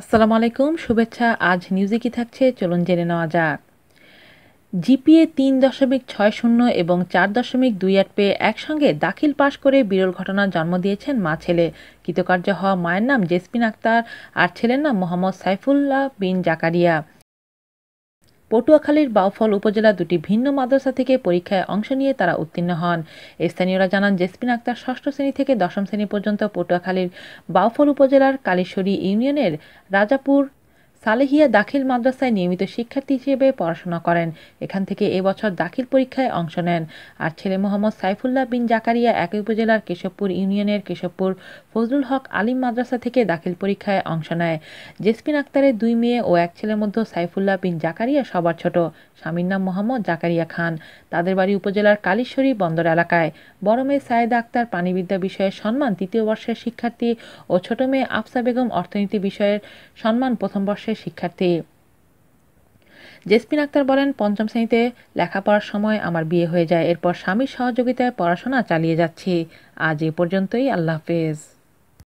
আসসালামু আলাইকুম শুভেচ্ছা আজ নিউজে কি থাকছে চলুন জেনে নেওয়া যাক জিপিএ তিন দশমিক ছয় শূন্য এবং চার দশমিক দুই আট পেয়ে একসঙ্গে দাখিল পাশ করে বিরল ঘটনার জন্ম দিয়েছেন মা ছেলে কৃতকার্য হওয়া মায়ের নাম জেসপিন আক্তার আর ছেলের নাম মোহাম্মদ সাইফুল্লাহ বিন জাকারিয়া পটুয়াখালীর বাউফল উপজেলা দুটি ভিন্ন মাদ্রাসা থেকে পরীক্ষায় অংশ নিয়ে তারা উত্তীর্ণ হন স্থানীয়রা জানান জেসপিন আক্তার ষষ্ঠ শ্রেণী থেকে দশম শ্রেণী পর্যন্ত পটুয়াখালীর বাউফল উপজেলার কালীশ্বরী ইউনিয়নের রাজাপুর সালেহিয়া দাখিল মাদ্রাসায় নিয়মিত শিক্ষার্থী হিসেবে পড়াশোনা করেন এখান থেকে এবছর দাখিল পরীক্ষায় অংশ নেন আর ছেলে মোহাম্মদ সাইফুল্লাহ বিন জাকারিয়া একই উপজেলার কেশবপুর ইউনিয়নের কেশবপুর ফজলুল হক আলিম মাদ্রাসা থেকে দাখিল পরীক্ষায় অংশ নেয় জেসপিন আক্তারের দুই মেয়ে ও এক ছেলের মধ্যে সাইফুল্লাহ বিন জাকারিয়া সবার ছোট স্বামীর নাম মোহাম্মদ জাকারিয়া খান তাদের বাড়ি উপজেলার কালীশ্বরী বন্দর এলাকায় বড় মেয়ে সায়েদা আক্তার পানিবিদ্যা বিষয়ে সম্মান তৃতীয় বর্ষের শিক্ষার্থী ও ছোট মেয়ে আফসা বেগম অর্থনীতি বিষয়ের সম্মান প্রথম বর্ষের পাশের শিক্ষার্থী জেসমিন আক্তার বলেন পঞ্চম শ্রেণীতে লেখাপড়ার সময় আমার বিয়ে হয়ে যায় এরপর স্বামীর সহযোগিতায় পড়াশোনা চালিয়ে যাচ্ছি আজ এ পর্যন্তই আল্লাহ হাফেজ